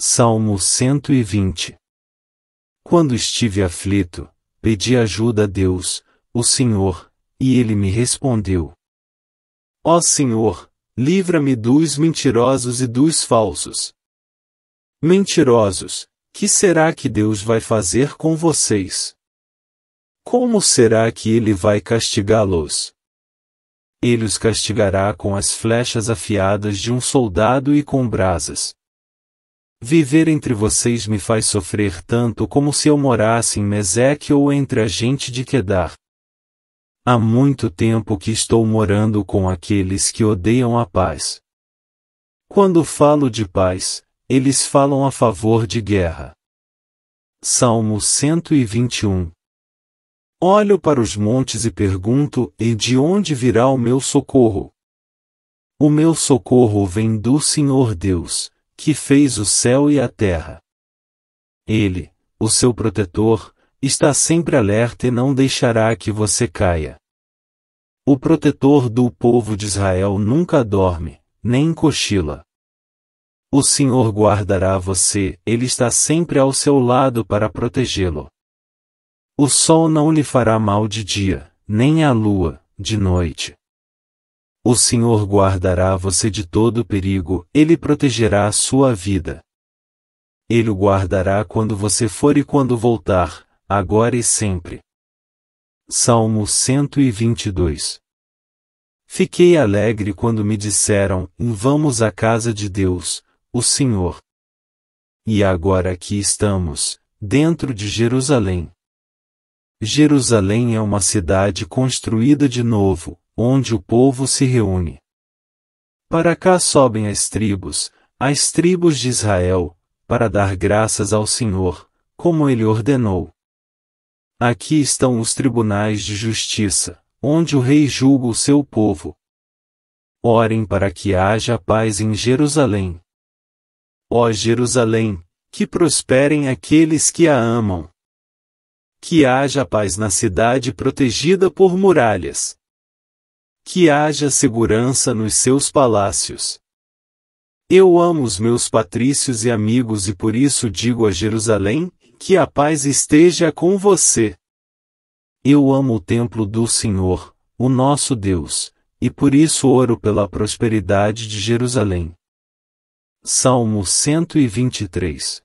Salmo 120 Quando estive aflito, pedi ajuda a Deus, o Senhor, e ele me respondeu. Ó Senhor, livra-me dos mentirosos e dos falsos. Mentirosos, que será que Deus vai fazer com vocês? Como será que ele vai castigá-los? Ele os castigará com as flechas afiadas de um soldado e com brasas. Viver entre vocês me faz sofrer tanto como se eu morasse em Meseque ou entre a gente de Quedar. Há muito tempo que estou morando com aqueles que odeiam a paz. Quando falo de paz, eles falam a favor de guerra. Salmo 121 Olho para os montes e pergunto: E de onde virá o meu socorro? O meu socorro vem do Senhor Deus, que fez o céu e a terra. Ele, o seu protetor, está sempre alerta e não deixará que você caia. O protetor do povo de Israel nunca dorme, nem cochila. O Senhor guardará você, ele está sempre ao seu lado para protegê-lo. O sol não lhe fará mal de dia, nem a lua, de noite. O Senhor guardará você de todo perigo, Ele protegerá a sua vida. Ele o guardará quando você for e quando voltar, agora e sempre. Salmo 122 Fiquei alegre quando me disseram: Vamos à casa de Deus, o Senhor. E agora aqui estamos, dentro de Jerusalém. Jerusalém é uma cidade construída de novo, onde o povo se reúne. Para cá sobem as tribos, as tribos de Israel, para dar graças ao Senhor, como ele ordenou. Aqui estão os tribunais de justiça, onde o rei julga o seu povo. Orem para que haja paz em Jerusalém. Ó Jerusalém, que prosperem aqueles que a amam. Que haja paz na cidade protegida por muralhas que haja segurança nos seus palácios. Eu amo os meus patrícios e amigos e por isso digo a Jerusalém, que a paz esteja com você. Eu amo o templo do Senhor, o nosso Deus, e por isso oro pela prosperidade de Jerusalém. Salmo 123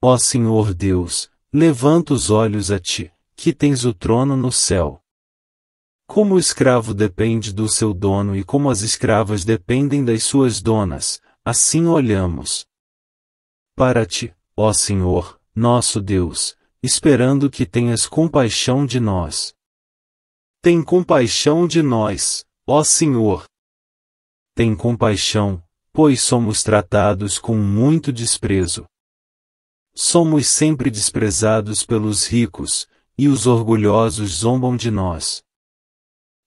Ó Senhor Deus, levanta os olhos a ti, que tens o trono no céu. Como o escravo depende do seu dono e como as escravas dependem das suas donas, assim olhamos para ti, ó Senhor, nosso Deus, esperando que tenhas compaixão de nós. Tem compaixão de nós, ó Senhor. Tem compaixão, pois somos tratados com muito desprezo. Somos sempre desprezados pelos ricos, e os orgulhosos zombam de nós.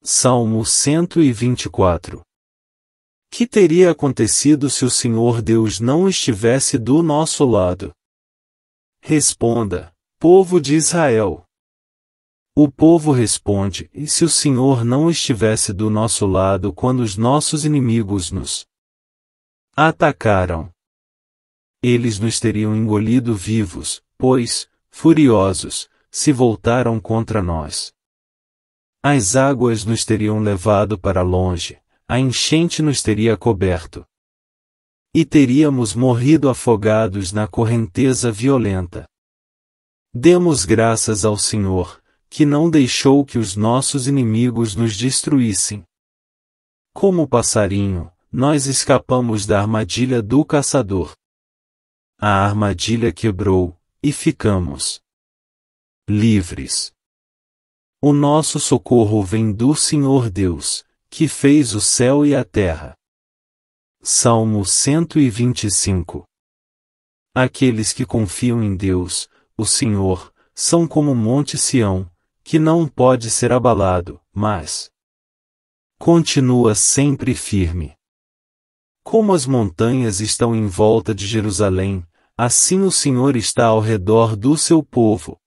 Salmo 124 Que teria acontecido se o Senhor Deus não estivesse do nosso lado? Responda, povo de Israel. O povo responde: E se o Senhor não estivesse do nosso lado quando os nossos inimigos nos atacaram? Eles nos teriam engolido vivos, pois, furiosos, se voltaram contra nós. As águas nos teriam levado para longe, a enchente nos teria coberto. E teríamos morrido afogados na correnteza violenta. Demos graças ao Senhor, que não deixou que os nossos inimigos nos destruíssem. Como passarinho, nós escapamos da armadilha do caçador. A armadilha quebrou, e ficamos livres. O nosso socorro vem do Senhor Deus, que fez o céu e a terra. Salmo 125 Aqueles que confiam em Deus, o Senhor, são como o Monte Sião, que não pode ser abalado, mas continua sempre firme. Como as montanhas estão em volta de Jerusalém, assim o Senhor está ao redor do seu povo.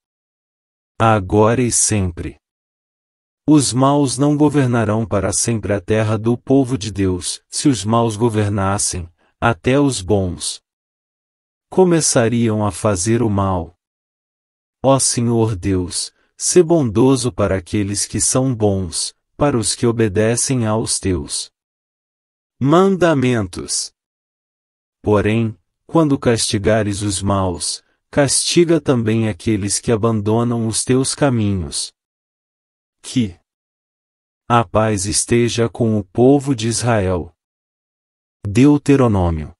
Agora e sempre. Os maus não governarão para sempre a terra do povo de Deus, se os maus governassem, até os bons começariam a fazer o mal. Ó Senhor Deus, se bondoso para aqueles que são bons, para os que obedecem aos teus mandamentos. Porém, quando castigares os maus, castiga também aqueles que abandonam os teus caminhos que a paz esteja com o povo de Israel. Deuteronômio,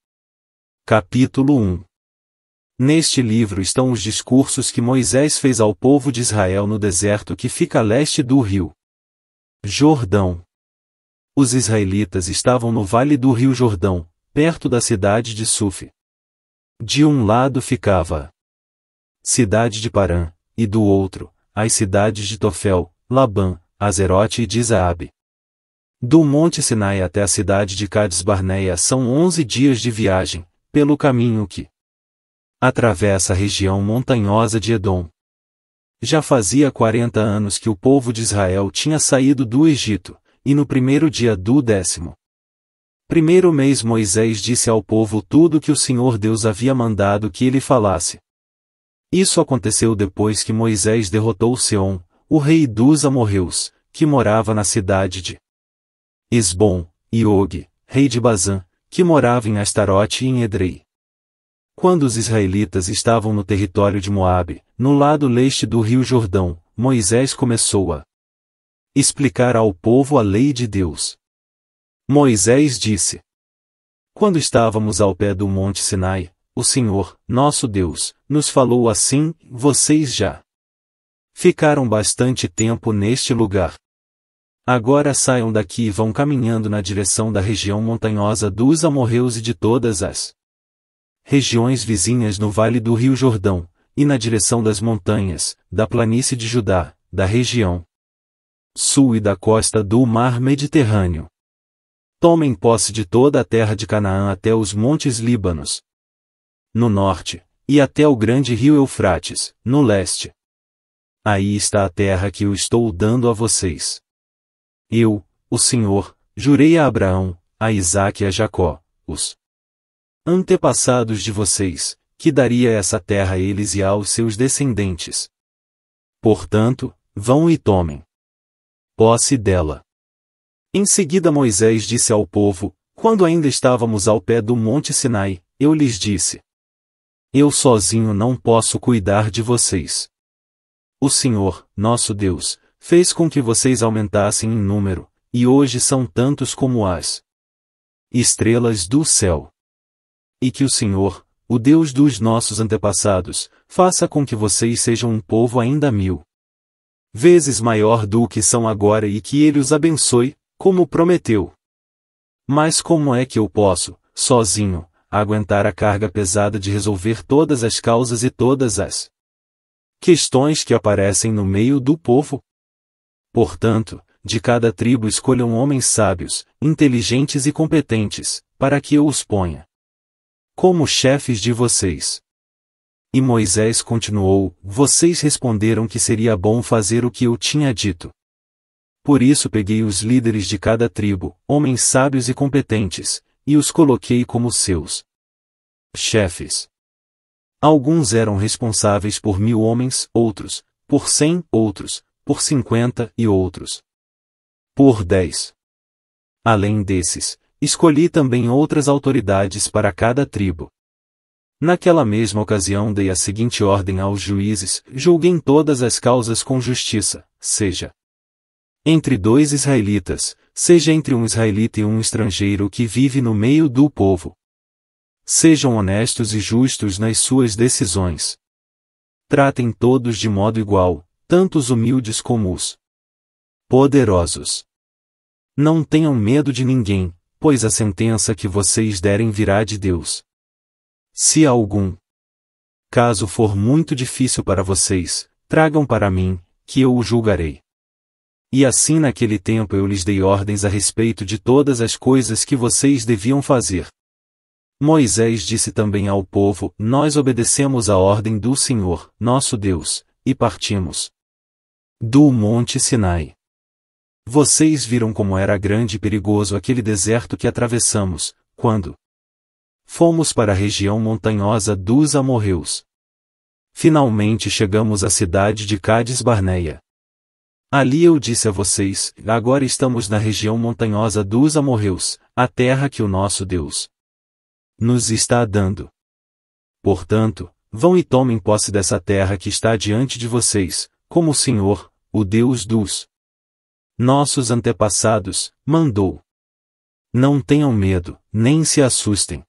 capítulo 1 Neste livro estão os discursos que Moisés fez ao povo de Israel no deserto que fica a leste do rio Jordão. Os israelitas estavam no vale do rio Jordão, perto da cidade de Suf. De um lado ficava a cidade de Parã, e do outro, as cidades de Tofel, Labã, Azerote e Dizabe. Zaabe. Do Monte Sinai até a cidade de Cades Barneia são onze dias de viagem, pelo caminho que atravessa a região montanhosa de Edom. Já fazia quarenta anos que o povo de Israel tinha saído do Egito, e no primeiro dia do décimo primeiro mês Moisés disse ao povo tudo que o Senhor Deus havia mandado que ele falasse. Isso aconteceu depois que Moisés derrotou Seom, o rei dos amorreus, que morava na cidade de Esbom, e Og, rei de Bazã, que morava em Astarote e em Edrei. Quando os israelitas estavam no território de Moabe, no lado leste do rio Jordão, Moisés começou a explicar ao povo a lei de Deus. Moisés disse: Quando estávamos ao pé do Monte Sinai, o Senhor, nosso Deus, nos falou assim: Vocês já Ficaram bastante tempo neste lugar. Agora saiam daqui e vão caminhando na direção da região montanhosa dos amorreus e de todas as regiões vizinhas no vale do Rio Jordão, e na direção das montanhas, da planície de Judá, da região sul e da costa do mar Mediterrâneo. Tomem posse de toda a terra de Canaã até os montes Líbanos, no norte, e até o grande rio Eufrates, no leste aí está a terra que eu estou dando a vocês. Eu, o Senhor, jurei a Abraão, a Isaque e a Jacó, os antepassados de vocês, que daria essa terra a eles e aos seus descendentes. Portanto, vão e tomem posse dela. Em seguida Moisés disse ao povo, quando ainda estávamos ao pé do Monte Sinai, eu lhes disse: Eu sozinho não posso cuidar de vocês o Senhor, nosso Deus, fez com que vocês aumentassem em número, e hoje são tantos como as estrelas do céu. E que o Senhor, o Deus dos nossos antepassados, faça com que vocês sejam um povo ainda mil vezes maior do que são agora e que ele os abençoe, como prometeu. Mas como é que eu posso, sozinho, aguentar a carga pesada de resolver todas as causas e todas as questões que aparecem no meio do povo. Portanto, de cada tribo escolham homens sábios, inteligentes e competentes, para que eu os ponha como chefes de vocês. E Moisés continuou: Vocês responderam que seria bom fazer o que eu tinha dito. Por isso peguei os líderes de cada tribo, homens sábios e competentes, e os coloquei como seus chefes. Alguns eram responsáveis por mil homens, outros, por cem, outros, por cinquenta e outros. Por dez. Além desses, escolhi também outras autoridades para cada tribo. Naquela mesma ocasião dei a seguinte ordem aos juízes: julguem todas as causas com justiça, seja entre dois israelitas, seja entre um israelita e um estrangeiro que vive no meio do povo, Sejam honestos e justos nas suas decisões. Tratem todos de modo igual, tanto os humildes como os poderosos. Não tenham medo de ninguém, pois a sentença que vocês derem virá de Deus. Se algum caso for muito difícil para vocês, tragam para mim, que eu o julgarei. E assim naquele tempo eu lhes dei ordens a respeito de todas as coisas que vocês deviam fazer. Moisés disse também ao povo: Nós obedecemos a ordem do Senhor, nosso Deus, e partimos do Monte Sinai. Vocês viram como era grande e perigoso aquele deserto que atravessamos, quando fomos para a região montanhosa dos amorreus. Finalmente chegamos à cidade de Cádiz Barneia. Ali eu disse a vocês: agora estamos na região montanhosa dos amorreus, a terra que o nosso Deus nos está dando. Portanto, vão e tomem posse dessa terra que está diante de vocês, como o Senhor, o Deus dos nossos antepassados, mandou. Não tenham medo, nem se assustem.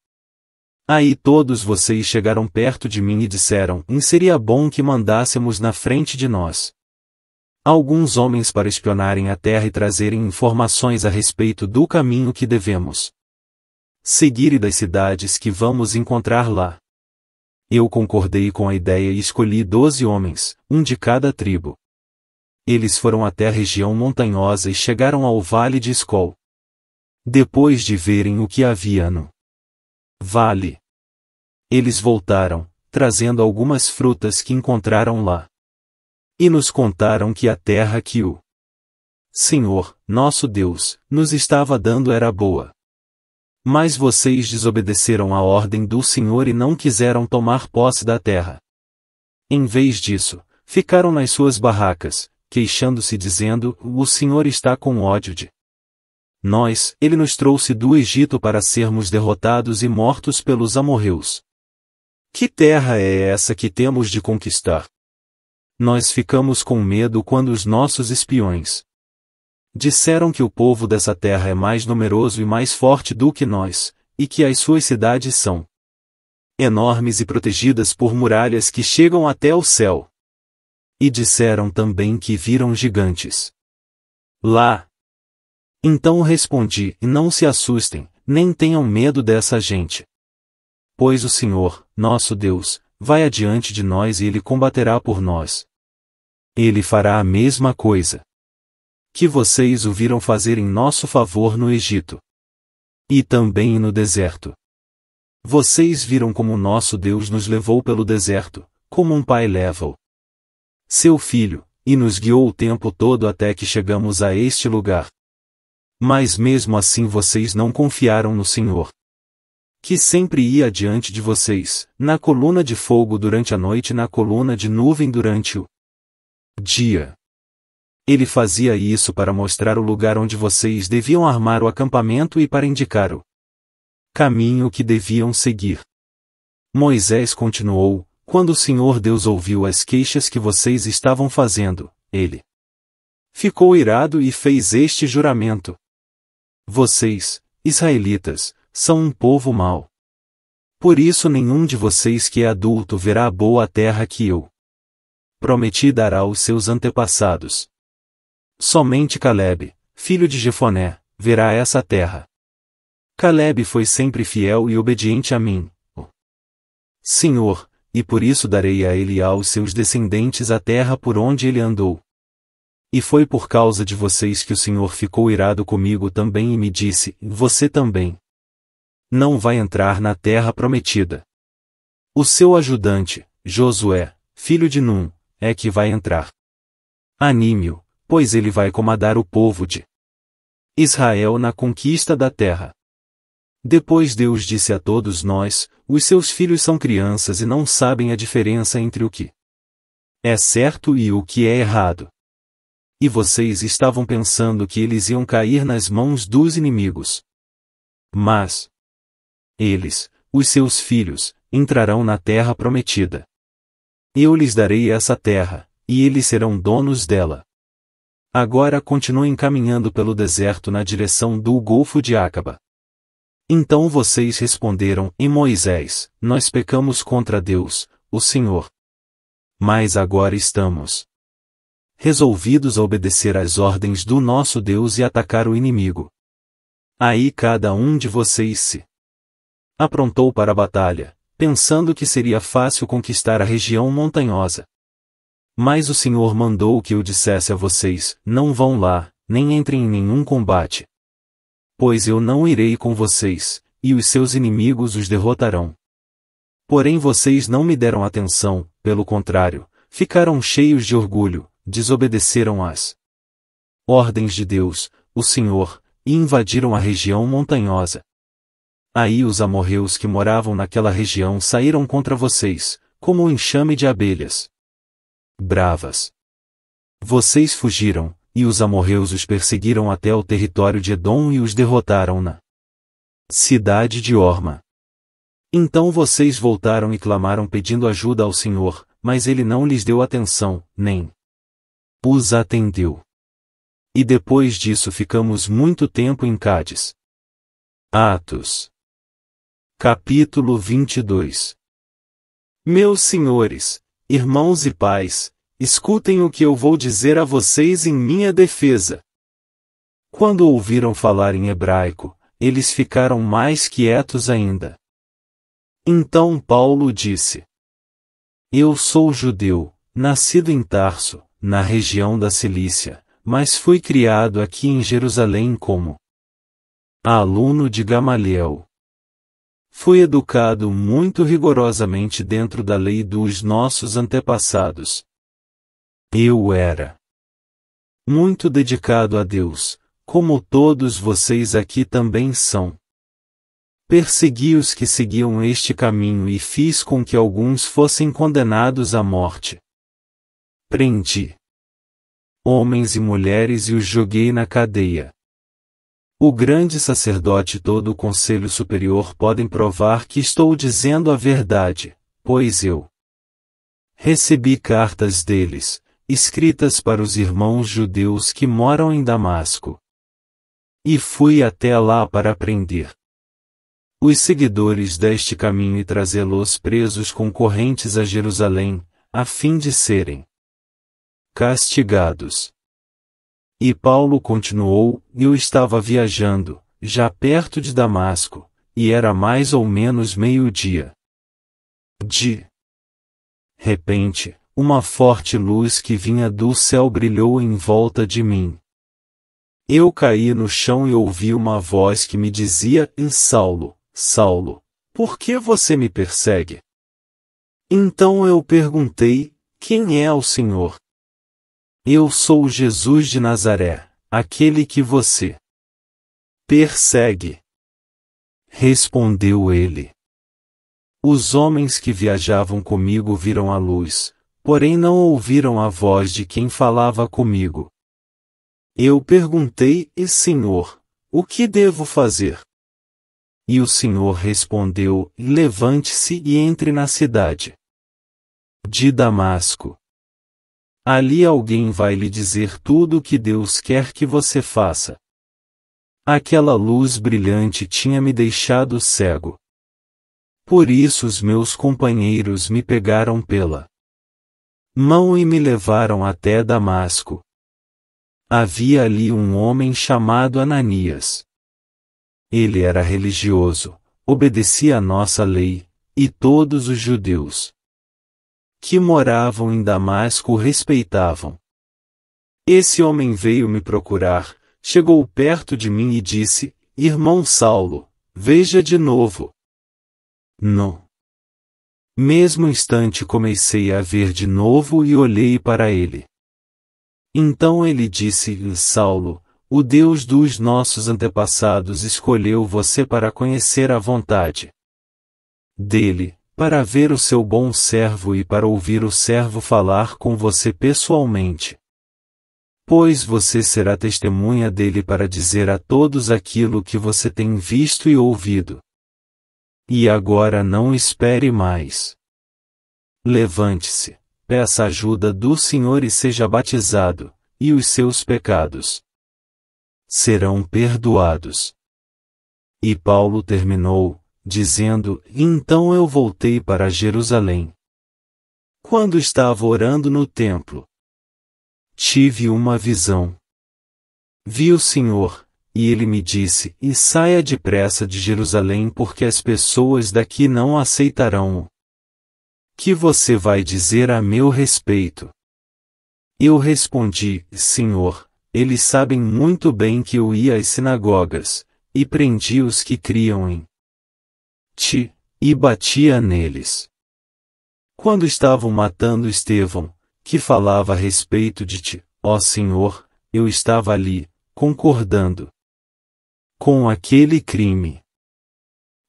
Aí todos vocês chegaram perto de mim e disseram: Em seria bom que mandássemos na frente de nós alguns homens para espionarem a terra e trazerem informações a respeito do caminho que devemos seguir e das cidades que vamos encontrar lá. Eu concordei com a ideia e escolhi doze homens, um de cada tribo. Eles foram até a região montanhosa e chegaram ao vale de Skol. Depois de verem o que havia no vale, eles voltaram, trazendo algumas frutas que encontraram lá. E nos contaram que a terra que o Senhor, nosso Deus, nos estava dando era boa. Mas vocês desobedeceram à ordem do Senhor e não quiseram tomar posse da terra. Em vez disso, ficaram nas suas barracas, queixando-se dizendo: O Senhor está com ódio de nós, ele nos trouxe do Egito para sermos derrotados e mortos pelos amorreus. Que terra é essa que temos de conquistar? Nós ficamos com medo quando os nossos espiões, Disseram que o povo dessa terra é mais numeroso e mais forte do que nós, e que as suas cidades são enormes e protegidas por muralhas que chegam até o céu. E disseram também que viram gigantes. Lá. Então respondi: Não se assustem, nem tenham medo dessa gente. Pois o Senhor, nosso Deus, vai adiante de nós e ele combaterá por nós. Ele fará a mesma coisa que vocês o viram fazer em nosso favor no Egito. E também no deserto. Vocês viram como nosso Deus nos levou pelo deserto, como um pai leva-o. Seu filho, e nos guiou o tempo todo até que chegamos a este lugar. Mas mesmo assim vocês não confiaram no Senhor. Que sempre ia diante de vocês, na coluna de fogo durante a noite e na coluna de nuvem durante o dia. Ele fazia isso para mostrar o lugar onde vocês deviam armar o acampamento e para indicar o caminho que deviam seguir. Moisés continuou: Quando o Senhor Deus ouviu as queixas que vocês estavam fazendo, ele ficou irado e fez este juramento: Vocês, israelitas, são um povo mau. Por isso nenhum de vocês que é adulto verá a boa terra que eu prometi dar aos seus antepassados. Somente Caleb, filho de Jefoné, verá essa terra. Caleb foi sempre fiel e obediente a mim, Senhor, e por isso darei a ele e aos seus descendentes a terra por onde ele andou. E foi por causa de vocês que o Senhor ficou irado comigo também e me disse: Você também não vai entrar na terra prometida. O seu ajudante, Josué, filho de Num, é que vai entrar. Anime-o, pois ele vai comandar o povo de Israel na conquista da terra. Depois Deus disse a todos nós: Os seus filhos são crianças e não sabem a diferença entre o que é certo e o que é errado. E vocês estavam pensando que eles iam cair nas mãos dos inimigos. Mas eles, os seus filhos, entrarão na terra prometida. Eu lhes darei essa terra, e eles serão donos dela. Agora continuem caminhando pelo deserto na direção do Golfo de Acaba. Então vocês responderam: E Moisés, nós pecamos contra Deus, o Senhor. Mas agora estamos resolvidos a obedecer às ordens do nosso Deus e atacar o inimigo. Aí cada um de vocês se aprontou para a batalha, pensando que seria fácil conquistar a região montanhosa. Mas o Senhor mandou que eu dissesse a vocês: Não vão lá, nem entrem em nenhum combate. Pois eu não irei com vocês, e os seus inimigos os derrotarão. Porém vocês não me deram atenção, pelo contrário, ficaram cheios de orgulho, desobedeceram às ordens de Deus, o Senhor, e invadiram a região montanhosa. Aí os amorreus que moravam naquela região saíram contra vocês, como um enxame de abelhas bravas. Vocês fugiram, e os amorreus os perseguiram até o território de Edom e os derrotaram na cidade de Orma. Então vocês voltaram e clamaram pedindo ajuda ao Senhor, mas ele não lhes deu atenção, nem os atendeu. E depois disso ficamos muito tempo em Cádiz. Atos. Capítulo 22 Meus senhores, irmãos e pais, escutem o que eu vou dizer a vocês em minha defesa. Quando ouviram falar em hebraico, eles ficaram mais quietos ainda. Então Paulo disse: Eu sou judeu, nascido em Tarso, na região da Cilícia, mas fui criado aqui em Jerusalém como aluno de Gamaliel. Fui educado muito rigorosamente dentro da lei dos nossos antepassados. Eu era muito dedicado a Deus, como todos vocês aqui também são. Persegui os que seguiam este caminho e fiz com que alguns fossem condenados à morte. Prendi homens e mulheres e os joguei na cadeia o grande sacerdote e todo o conselho superior podem provar que estou dizendo a verdade, pois eu recebi cartas deles, escritas para os irmãos judeus que moram em Damasco. E fui até lá para aprender os seguidores deste caminho e trazê-los presos com correntes a Jerusalém, a fim de serem castigados. E Paulo continuou: Eu estava viajando, já perto de Damasco, e era mais ou menos meio-dia. De repente, uma forte luz que vinha do céu brilhou em volta de mim. Eu caí no chão e ouvi uma voz que me dizia: Saulo, Saulo, por que você me persegue? Então eu perguntei: Quem é o Senhor? Eu sou Jesus de Nazaré, aquele que você persegue. Respondeu ele. Os homens que viajavam comigo viram a luz, porém não ouviram a voz de quem falava comigo. Eu perguntei, e Senhor, o que devo fazer? E o Senhor respondeu: Levante-se e entre na cidade de Damasco. Ali alguém vai lhe dizer tudo o que Deus quer que você faça. Aquela luz brilhante tinha me deixado cego. Por isso os meus companheiros me pegaram pela mão e me levaram até Damasco. Havia ali um homem chamado Ananias. Ele era religioso, obedecia à nossa lei, e todos os judeus que moravam em Damasco o respeitavam. Esse homem veio me procurar, chegou perto de mim e disse: Irmão Saulo, veja de novo. No mesmo instante comecei a ver de novo e olhei para ele. Então ele disse: Saulo, o Deus dos nossos antepassados escolheu você para conhecer a vontade dele, para ver o seu bom servo e para ouvir o servo falar com você pessoalmente. Pois você será testemunha dele para dizer a todos aquilo que você tem visto e ouvido. E agora não espere mais. Levante-se, peça ajuda do Senhor e seja batizado, e os seus pecados serão perdoados. E Paulo terminou, dizendo: Então eu voltei para Jerusalém. Quando estava orando no templo, tive uma visão. Vi o Senhor, e ele me disse: E saia depressa de Jerusalém, porque as pessoas daqui não aceitarão o que você vai dizer a meu respeito. Eu respondi: Senhor, eles sabem muito bem que eu ia às sinagogas, e prendi os que criam em ti, e batia neles. Quando estavam matando Estevão, que falava a respeito de ti, ó Senhor, eu estava ali, concordando com aquele crime.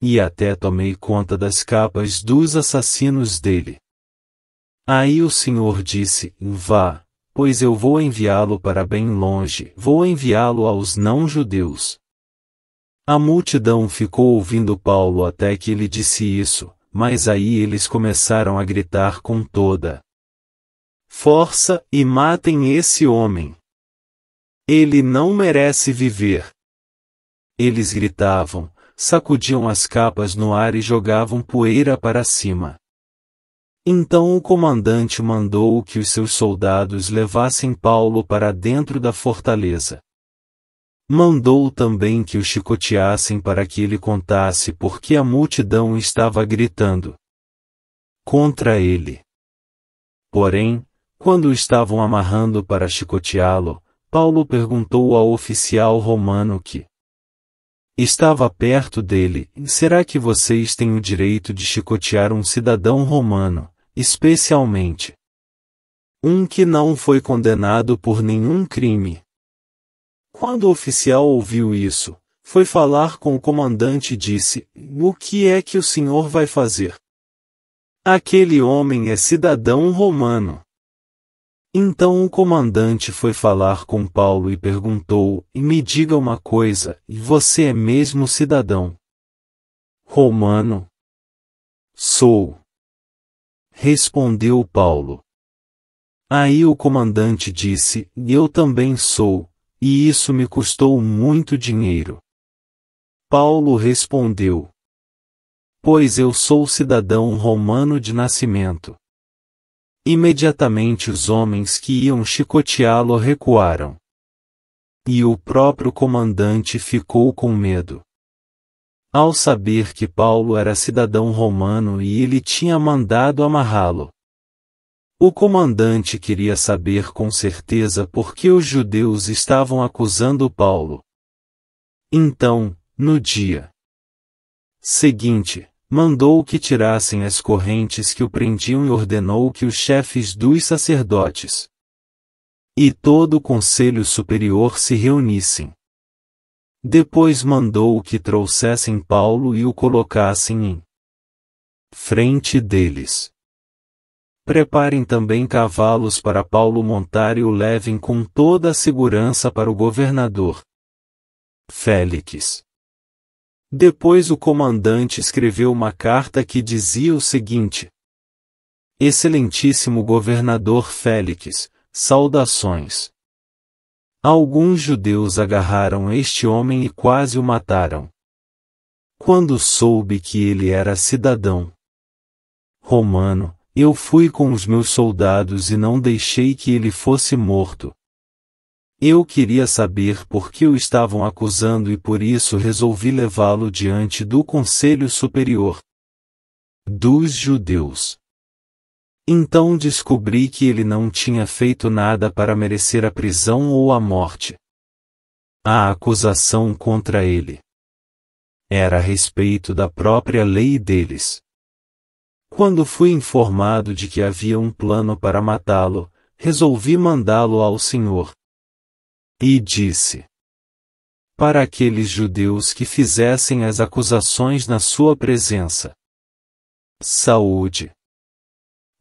E até tomei conta das capas dos assassinos dele. Aí o Senhor disse: Vá, pois eu vou enviá-lo para bem longe, vou enviá-lo aos não-judeus. A multidão ficou ouvindo Paulo até que ele disse isso, mas aí eles começaram a gritar com toda força e matem esse homem. Ele não merece viver. Eles gritavam, sacudiam as capas no ar e jogavam poeira para cima. Então o comandante mandou que os seus soldados levassem Paulo para dentro da fortaleza mandou também que o chicoteassem para que ele contasse porque a multidão estava gritando contra ele. Porém, quando estavam amarrando para chicoteá-lo, Paulo perguntou ao oficial romano que estava perto dele: será que vocês têm o direito de chicotear um cidadão romano, especialmente um que não foi condenado por nenhum crime? Quando o oficial ouviu isso, foi falar com o comandante e disse: O que é que o senhor vai fazer? Aquele homem é cidadão romano. Então o comandante foi falar com Paulo e perguntou: Me diga uma coisa, você é mesmo cidadão? Romano? Sou. Respondeu Paulo. Aí o comandante disse: Eu também sou, e isso me custou muito dinheiro. Paulo respondeu: Pois eu sou cidadão romano de nascimento. Imediatamente os homens que iam chicoteá-lo recuaram. E o próprio comandante ficou com medo. Ao saber que Paulo era cidadão romano e ele tinha mandado amarrá-lo, o comandante queria saber com certeza por que os judeus estavam acusando Paulo. Então, no dia seguinte, mandou que tirassem as correntes que o prendiam e ordenou que os chefes dos sacerdotes e todo o conselho superior se reunissem. Depois mandou que trouxessem Paulo e o colocassem em frente deles. Preparem também cavalos para Paulo montar e o levem com toda a segurança para o governador. Félix. Depois o comandante escreveu uma carta que dizia o seguinte: Excelentíssimo governador Félix, saudações. Alguns judeus agarraram este homem e quase o mataram. Quando soube que ele era cidadão romano, eu fui com os meus soldados e não deixei que ele fosse morto. Eu queria saber por que o estavam acusando e por isso resolvi levá-lo diante do Conselho Superior dos Judeus. Então descobri que ele não tinha feito nada para merecer a prisão ou a morte. A acusação contra ele era a respeito da própria lei deles. Quando fui informado de que havia um plano para matá-lo, resolvi mandá-lo ao Senhor. E disse: Para aqueles judeus que fizessem as acusações na sua presença. Saúde.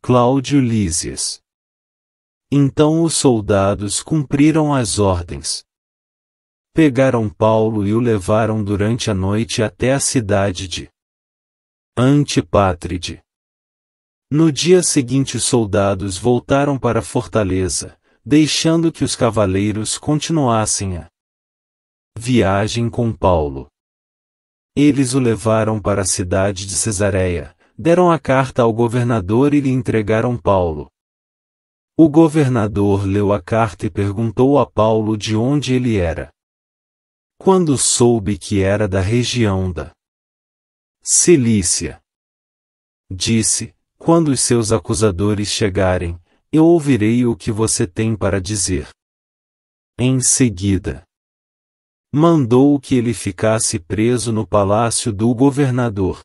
Cláudio Lísias. Então os soldados cumpriram as ordens. Pegaram Paulo e o levaram durante a noite até a cidade de Antipátride. No dia seguinte, os soldados voltaram para a fortaleza, deixando que os cavaleiros continuassem a viagem com Paulo. Eles o levaram para a cidade de Cesareia, deram a carta ao governador e lhe entregaram Paulo. O governador leu a carta e perguntou a Paulo de onde ele era. Quando soube que era da região da Cilícia, disse: quando os seus acusadores chegarem, eu ouvirei o que você tem para dizer. Em seguida, mandou que ele ficasse preso no palácio do governador.